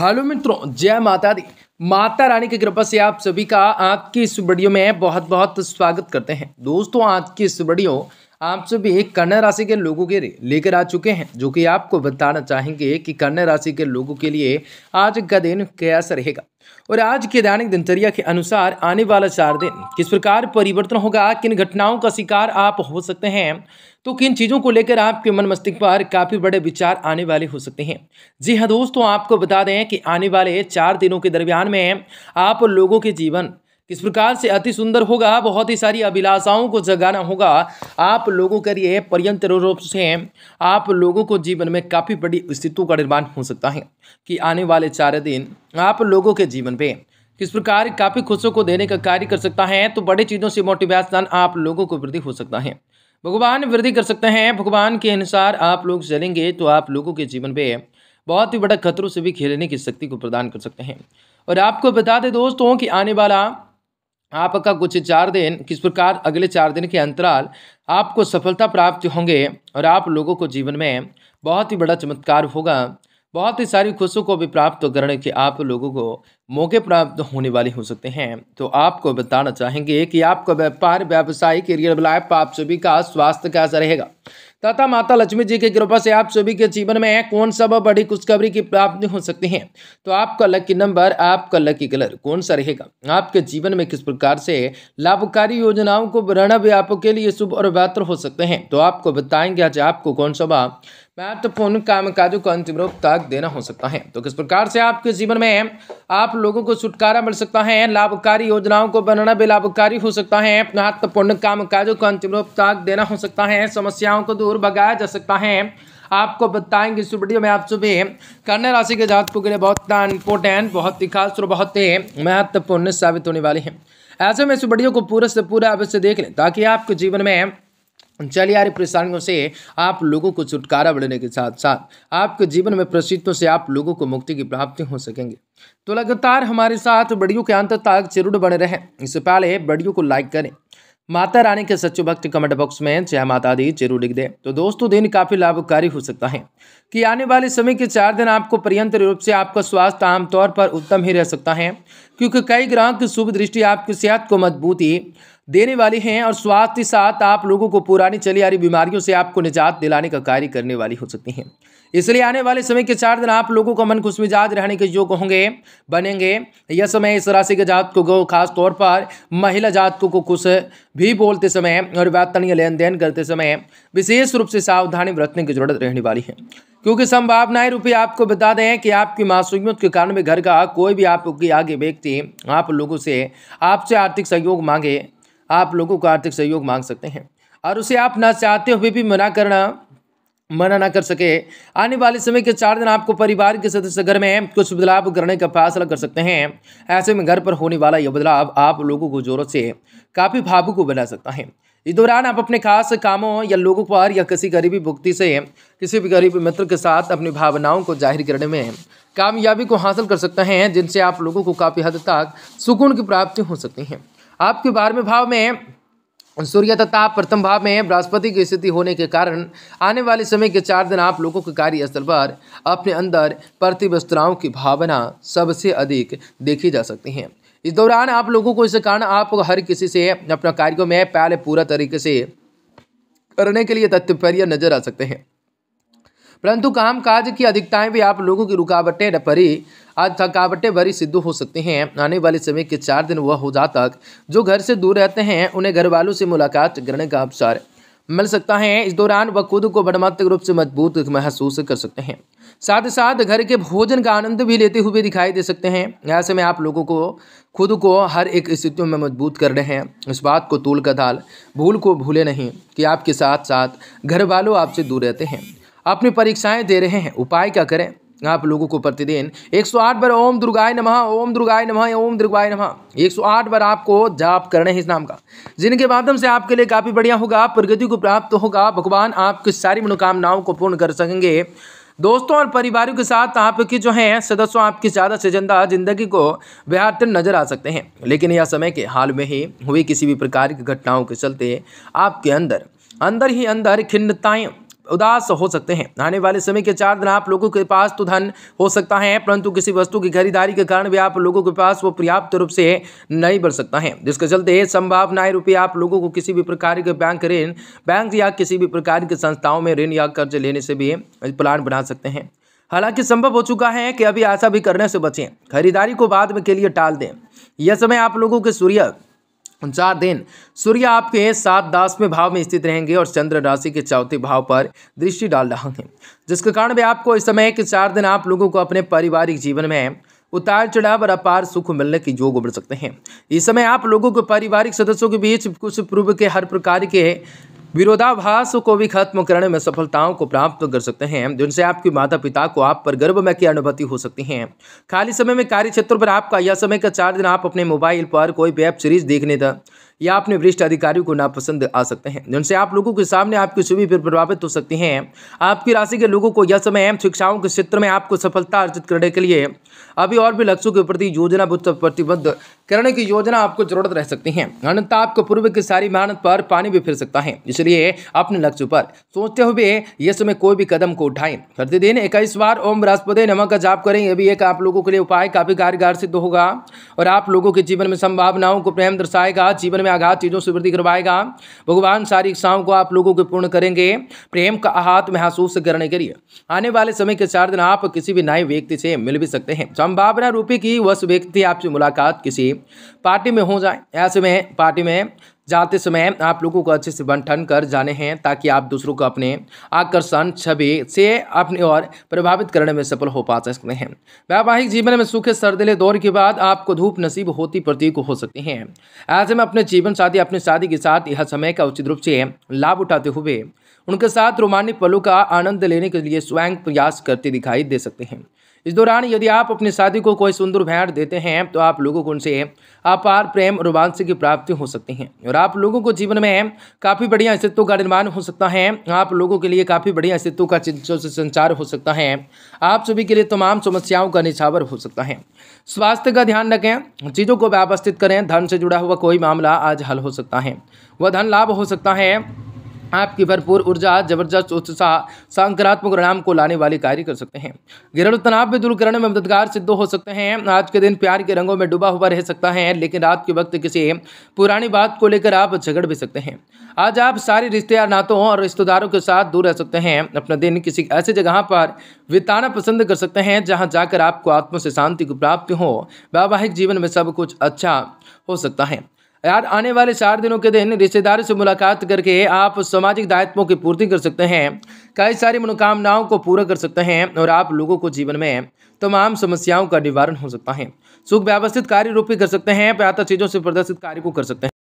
hello मित्रों जय माता दी माता रानी की कृपा से आप सभी का आज की इस वीडियो में बहुत बहुत स्वागत करते हैं दोस्तों आज की इस वीडियो आप सभी एक कन्या राशि के लोगों के लेकर आ चुके हैं जो कि आपको बताना चाहेंगे कि कन्या राशि के लोगों के लिए आज का दिन कैसा रहेगा और आज के दैनिक दिनचर्या के अनुसार आने वाला चार दिन किस प्रकार परिवर्तन होगा किन घटनाओं का शिकार आप हो सकते हैं तो किन चीज़ों को लेकर आपके मन मस्तिष्क पर काफ़ी बड़े विचार आने वाले हो सकते हैं जी हाँ दोस्तों आपको बता दें कि आने वाले चार दिनों के दरमियान में आप लोगों के जीवन किस प्रकार से अति सुंदर होगा बहुत ही सारी अभिलाषाओं को जगाना होगा आप लोगों के लिए पर्यंत रूप से आप लोगों को जीवन में काफ़ी बड़ी स्थितियों का निर्माण हो सकता है कि आने वाले चार दिन आप लोगों के जीवन में किस प्रकार काफ़ी खुशियों को देने का कार्य कर सकता है तो बड़े चीज़ों से मोटिवेशन आप लोगों को वृद्धि हो सकता है भगवान वृद्धि कर सकते हैं भगवान के अनुसार आप लोग चलेंगे तो आप लोगों के जीवन में बहुत ही बड़ा खतरों से भी खेलने की शक्ति को प्रदान कर सकते हैं और आपको बता दें दोस्तों कि आने वाला आपका कुछ चार दिन किस प्रकार अगले चार दिन के अंतराल आपको सफलता प्राप्त होंगे और आप लोगों को जीवन में बहुत ही बड़ा चमत्कार होगा बहुत ही सारी खुशियों को भी प्राप्त करने के आप लोगों को मौके प्राप्त होने वाले हो सकते हैं तो आपको बताना चाहेंगे कि आपका व्यापार व्यवसाय करियर लाइफ आप सभी का स्वास्थ्य कैसा रहेगा तथा माता लक्ष्मी जी की कृपा से आप सभी के जीवन में कौन सा बड़ी खुशखबरी की प्राप्ति हो सकती है तो आपका लकी नंबर आपका लकी कलर कौन सा रहेगा आपके जीवन में किस प्रकार से लाभकारी योजनाओं को वर्ण व्यापक के लिए शुभ और बेहतर हो सकते हैं तो आपको बताएंगे आज आपको कौन सा महत्वपूर्ण कामकाजों को अंतिम रूप तक देना हो सकता है तो किस प्रकार से आपके जीवन में आप लोगों को छुटकारा मिल सकता है लाभकारी योजनाओं को बनाना भी लाभकारी हो सकता है महत्वपूर्ण कामकाजों को अंतिम रूप तक देना हो सकता है समस्याओं को दूर भगाया जा सकता है आपको बताएंगे इस वीडियो में आप सुबह कन्या राशि के जातकों के लिए बहुत इंपॉर्टेंट बहुत ही खास और बहुत ही महत्वपूर्ण साबित होने वाले हैं ऐसे में इस वीडियो को पूरे से पूरा अवश्य देख लें ताकि आपके जीवन में चलिए यार परेशानियों से आप लोगों को छुटकारा बढ़ने के साथ साथ आपके जीवन में प्रसिद्धों से आप लोगों को मुक्ति की प्राप्ति हो सकेंगे तो लगातार हमारे साथ वीडियो के अंत तक जरूर बने रहें इससे पहले वीडियो को लाइक करें माता रानी के सच्चो भक्त कमेंट बॉक्स में जय माता दी जरूर लिख दें तो दोस्तों दिन काफ़ी लाभकारी हो सकता है कि आने वाले समय के चार दिन आपको पर्यंत रूप से आपका स्वास्थ्य आमतौर पर उत्तम ही रह सकता है क्योंकि कई ग्रहों की शुभ दृष्टि आपकी सेहत को मजबूती देने वाली हैं और स्वास्थ्य के साथ आप लोगों को पुरानी चली आ रही बीमारियों से आपको निजात दिलाने का कार्य करने वाली हो सकती हैं इसलिए आने वाले समय के चार दिन आप लोगों का मन खुश मिजाज रहने के योग होंगे बनेंगे यह समय इस राशि के जातकों को खास तौर पर महिला जातकों को कुछ भी बोलते समय और वैतनीय लेन देन करते समय विशेष रूप से सावधानी बरतने की जरूरत रहने वाली है क्योंकि संभावनाएं रूपी आपको बता दें कि आपकी मासूमियत के कारण में घर का कोई भी आपके आगे व्यक्ति आप लोगों से आपसे आर्थिक सहयोग मांगे आप लोगों को आर्थिक सहयोग मांग सकते हैं और उसे आप ना चाहते हुए भी मना करना मना ना कर सके आने वाले समय के चार दिन आपको परिवार के सदस्य घर में कुछ बदलाव करने का फैसला कर सकते हैं ऐसे में घर पर होने वाला यह बदलाव आप लोगों को जोरों से काफ़ी भावुक को बना सकता है इस दौरान आप अपने खास कामों या लोगों पर या किसी गरीबी भुक्ति से किसी भी गरीब मित्र के साथ अपनी भावनाओं को जाहिर करने में कामयाबी को हासिल कर सकते हैं जिनसे आप लोगों को काफ़ी हद तक सुकून की प्राप्ति हो सकती है आपके बारहवें भाव में सूर्य तथा प्रथम भाव में बृहस्पति की स्थिति होने के कारण आने वाले समय के चार दिन आप लोगों के कार्यस्थल पर अपने अंदर प्रतिवस्त्राओं की भावना सबसे अधिक देखी जा सकती है इस दौरान आप लोगों को इस कारण आप हर किसी से अपना कार्यों में पहले पूरा तरीके से करने के लिए तत्पर्य नजर आ सकते हैं परंतु काम काज की अधिकताएं भी आप लोगों की रुकावटें परी आज थकावटें भरी सिद्ध हो सकती हैं आने वाले समय के चार दिन वह हो जा तक जो घर से दूर रहते हैं उन्हें घर वालों से मुलाकात करने का अवसर मिल सकता है इस दौरान वह खुद को बड़मात्मक रूप से मजबूत महसूस कर सकते हैं साथ ही साथ घर के भोजन का आनंद भी लेते हुए दिखाई दे सकते हैं ऐसे में आप लोगों को खुद को हर एक स्थितियों में मजबूत कर रहे हैं इस बात को तोल का दाल भूल को भूले नहीं कि आपके साथ साथ घर वालों आपसे दूर रहते हैं अपनी परीक्षाएं दे रहे हैं उपाय क्या करें आप लोगों को प्रतिदिन 108 बार ओम दुर्गाय नमः ओम दुर्गाय नमः ओम दुर्गाय नमः 108 बार आपको जाप करना है इस नाम का जिनके माध्यम से आपके लिए काफ़ी बढ़िया होगा प्रगति को प्राप्त होगा भगवान आपकी सारी मनोकामनाओं को पूर्ण कर सकेंगे दोस्तों और परिवारों के साथ आपके जो हैं सदस्यों आपकी ज़्यादा से ज़्यादा जिंदगी को बेहतर नज़र आ सकते हैं लेकिन यह समय के हाल में ही हुई किसी भी प्रकार की घटनाओं के चलते आपके अंदर अंदर ही अंदर खिन्नताएँ उदास हो सकते हैं आने वाले समय के चार दिन आप लोगों के पास तो धन हो सकता है परंतु किसी वस्तु की खरीदारी के कारण भी आप लोगों के पास वो पर्याप्त रूप से नहीं बढ़ सकता है जिसके चलते संभावनाएं रुपये आप लोगों को किसी भी प्रकार के बैंक ऋण बैंक या किसी भी प्रकार की संस्थाओं में ऋण या कर्ज लेने से भी प्लान बना सकते हैं हालांकि संभव हो चुका है कि अभी ऐसा भी करने से बचें खरीदारी को बाद में के लिए टाल दें यह समय आप लोगों के सूर्य चार दिन सूर्य आपके सात दासवें भाव में स्थित रहेंगे और चंद्र राशि के चौथे भाव पर दृष्टि डाल रहा है जिसके कारण भी आपको इस समय के चार दिन आप लोगों को अपने पारिवारिक जीवन में उतार चढ़ाव और अपार सुख मिलने के योग बढ़ सकते हैं इस समय आप लोगों को पारिवारिक सदस्यों के बीच कुछ पूर्व के हर प्रकार के विरोधाभास को भी खत्म करने में सफलताओं को प्राप्त कर सकते हैं जिनसे आपके माता पिता को आप पर गर्भमय की अनुभूति हो सकती है खाली समय में कार्य क्षेत्र पर आपका यह समय का चार दिन आप अपने मोबाइल पर कोई वेब सीरीज देखने या अपने वरिष्ठ अधिकारियों को नापसंद आ सकते हैं जिनसे आप लोगों के सामने आपकी छवि फिर प्रभावित हो सकती है आपकी राशि के लोगों को यह समय शिक्षाओं के क्षेत्र में आपको सफलता अर्जित करने के लिए अभी और भी लक्ष्यों के प्रति योजना प्रतिबद्ध करने की योजना आपको जरूरत रह सकती है अन्यथा आपको पूर्व की सारी मेहनत पर पानी भी फिर सकता है इसलिए अपने लक्ष्य पर सोचते हुए यह समय कोई भी कदम को उठाएं प्रतिदिन इक्कीस बार ओम बृहस्पति नमक का जाप करें यह भी एक आप लोगों के लिए उपाय काफी कारगर सिद्ध होगा और आप लोगों के जीवन में संभावनाओं को प्रेम दर्शाएगा जीवन में में आघात चीज़ों से वृद्धि करवाएगा भगवान सारी इच्छाओं को आप लोगों के पूर्ण करेंगे प्रेम का आहत महसूस करने के लिए आने वाले समय के चार दिन आप किसी भी नए व्यक्ति से मिल भी सकते हैं संभावना रूपी की वह व्यक्ति आपसे मुलाकात किसी पार्टी में हो जाए ऐसे में पार्टी में जाते समय आप लोगों को अच्छे से बंटन कर जाने हैं ताकि आप दूसरों को अपने आकर्षण छवि से अपने और प्रभावित करने में सफल हो पा सकते हैं वैवाहिक जीवन में सूखे सर्दिले दौर के बाद आपको धूप नसीब होती प्रतीक हो सकती हैं ऐसे में अपने जीवन साथी अपनी शादी के साथ यह समय का उचित रूप से लाभ उठाते हुए उनके साथ रोमानिक पलों का आनंद लेने के लिए स्वयं प्रयास करते दिखाई दे सकते हैं इस दौरान यदि आप अपने साथी को कोई सुंदर भेंट देते हैं तो आप लोगों को उनसे अपार प्रेम और की प्राप्ति हो सकती है और आप लोगों को जीवन में काफ़ी बढ़िया अस्तित्व का निर्माण हो सकता है आप लोगों के लिए काफ़ी बढ़िया अस्तित्व का संचार हो सकता है आप सभी के लिए तमाम समस्याओं का निछावर हो सकता है स्वास्थ्य का ध्यान रखें चीज़ों को व्यवस्थित करें धन से जुड़ा हुआ कोई मामला आज हल हो सकता है वह धन लाभ हो सकता है आपकी भरपूर ऊर्जा जबरदस्त उत्साह सकारात्मक परिणाम को लाने वाले कार्य कर सकते हैं गिरण तनाव भी दूर करने में मददगार सिद्ध हो सकते हैं आज के दिन प्यार के रंगों में डूबा हुआ रह सकता है लेकिन रात के वक्त किसी पुरानी बात को लेकर आप झगड़ भी सकते हैं आज आप सारे रिश्ते या नातों और रिश्तेदारों के साथ दूर रह सकते हैं अपना दिन किसी ऐसी जगह पर बिताना पसंद कर सकते हैं जहाँ जाकर आपको आत्मा से शांति को प्राप्ति हो वैवाहिक जीवन में सब कुछ अच्छा हो सकता है यार आने वाले चार दिनों के दिन रिश्तेदारों से मुलाकात करके आप सामाजिक दायित्वों की पूर्ति कर सकते हैं कई सारी मनोकामनाओं को पूरा कर सकते हैं और आप लोगों को जीवन में तमाम समस्याओं का निवारण हो सकता है सुख व्यवस्थित कार्य रूप भी कर सकते हैं प्रातः चीज़ों से प्रदर्शित कार्य को कर सकते हैं